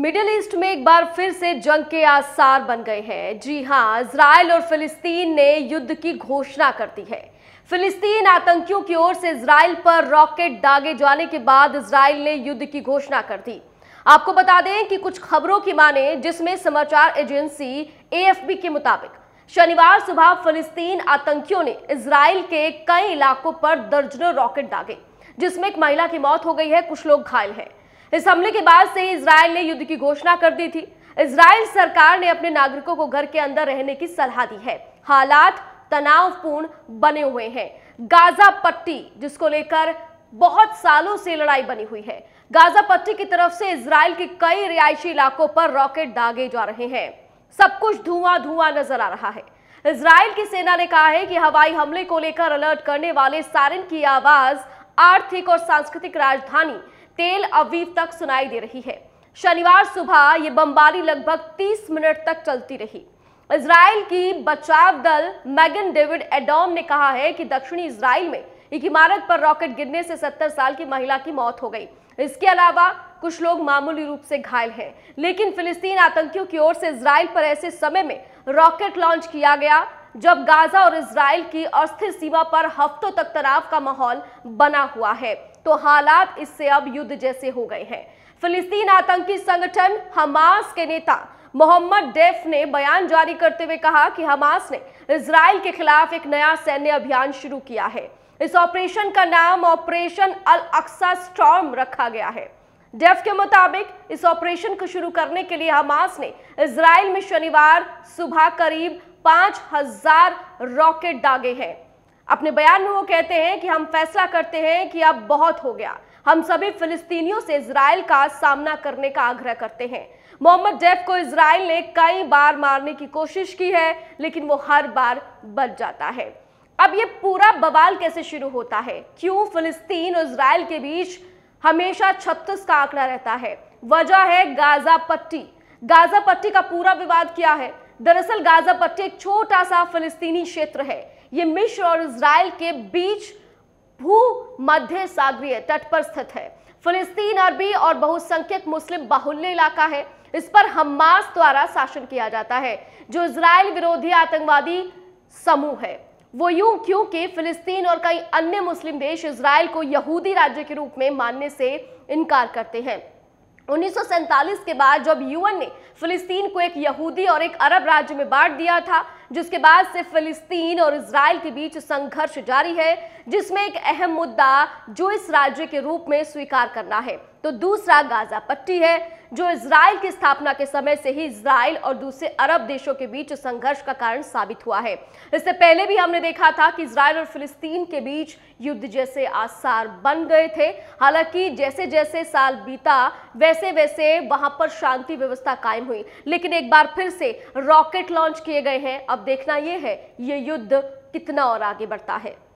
middle east में एक बार फिर से जंग के आसार बन गए हैं जी हां इसराइल और फिलिस्तीन ने युद्ध की घोषणा कर दी है फिलिस्तीन आतंकियों की ओर से इसराइल पर रॉकेट दागे जाने के बाद इसराइल ने युद्ध की घोषणा कर दी आपको बता दें कि कुछ खबरों की माने जिसमें समाचार एजेंसी एएफबी के मुताबिक शनिवार सुबह फिलिस्तीन आतंकियों ने इसराइल के कई इलाकों पर दर्जनों रॉकेट दागे जिसमें एक महिला की मौत हो गई है कुछ लोग घायल हैं इस हमले के बाद से ही इसराइल ने युद्ध की घोषणा कर दी थी इसराइल सरकार ने अपने नागरिकों को घर के अंदर रहने की सलाह दी है हालात तनावपूर्ण बने हुए हैं गाजा पट्टी जिसको लेकर बहुत सालों से लड़ाई बनी हुई है गाजा पट्टी की तरफ से इसराइल के कई रिहायशी इलाकों पर रॉकेट दागे जा रहे हैं सब कुछ धुआं धुआं नजर आ रहा है इसराइल की सेना ने कहा है कि हवाई हमले को लेकर अलर्ट करने वाले सारिन की आवाज आर्थिक और सांस्कृतिक राजधानी तेल अवीव तक सुनाई दे रही है शनिवार सुबह ये बमबारी लगभग 30 मिनट तक चलती रही इसराइल की बचाव दल मैगन डेविड एडोम ने कहा है कि दक्षिणी इसराइल में एक इमारत पर रॉकेट गिरने से 70 साल की महिला की मौत हो गई इसके अलावा कुछ लोग मामूली रूप से घायल हैं लेकिन फिलिस्तीन आतंकियों की ओर से इसराइल पर ऐसे समय में रॉकेट लॉन्च किया गया जब गाजा और इसराइल की अस्थिर सीमा पर हफ्तों तक तनाव का माहौल बना हुआ है तो हालात इससे अब युद्ध जैसे हो गए हैं फिलिस्तीन आतंकी संगठन हमास के नेता मोहम्मद डेफ ने बयान जारी करते हुए कहा कि हमास ने इसराइल के खिलाफ एक नया सैन्य अभियान शुरू किया है इस ऑपरेशन का नाम ऑपरेशन अल अक्सा स्टॉर्म रखा गया है डेफ के मुताबिक इस ऑपरेशन को शुरू करने के लिए हमास ने इसराइल में शनिवार सुबह करीब पांच हजार रॉकेट दागे हैं अपने बयान में वो कहते हैं कि हम फैसला करते हैं कि अब बहुत हो गया हम सभी फिलिस्तीनियों से इसराइल का सामना करने का आग्रह करते हैं मोहम्मद जैफ को इसराइल ने कई बार मारने की कोशिश की है लेकिन वो हर बार बच जाता है अब ये पूरा बवाल कैसे शुरू होता है क्यों फिलिस्तीन और इसराइल के बीच हमेशा छत्तीस का आंकड़ा रहता है वजह है गाजा पट्टी गाजा पट्टी का पूरा विवाद क्या है दरअसल गाजा पट्टी एक छोटा सा फिलिस्तीनी क्षेत्र है ये मिश्र और इसराइल के बीच भू मध्य सागरीय तट पर स्थित है फिलिस्तीन अरबी और बहुसंख्यक मुस्लिम बाहुल्य इलाका है इस पर हमास द्वारा शासन किया जाता है जो इसराइल विरोधी आतंकवादी समूह है वो यूं क्योंकि फिलिस्तीन और कई अन्य मुस्लिम देश इसराइल को यहूदी राज्य के रूप में मानने से इनकार करते हैं उन्नीस के बाद जब यूएन ने फिलिस्तीन को एक यहूदी और एक अरब राज्य में बांट दिया था जिसके बाद से फिलिस्तीन और इसराइल के बीच संघर्ष जारी है जिसमें एक अहम मुद्दा जो इस राज्य के रूप में स्वीकार करना है तो दूसरा गाजा पट्टी है जो इसराइल की स्थापना के समय से ही इसराइल और दूसरे अरब देशों के बीच संघर्ष का कारण साबित हुआ है इससे पहले भी हमने देखा था कि इसराइल और फिलिस्तीन के बीच युद्ध जैसे आसार बन गए थे हालांकि जैसे जैसे साल बीता वैसे वैसे वहां पर शांति व्यवस्था कायम हुई लेकिन एक बार फिर से रॉकेट लॉन्च किए गए हैं अब देखना यह है ये युद्ध कितना और आगे बढ़ता है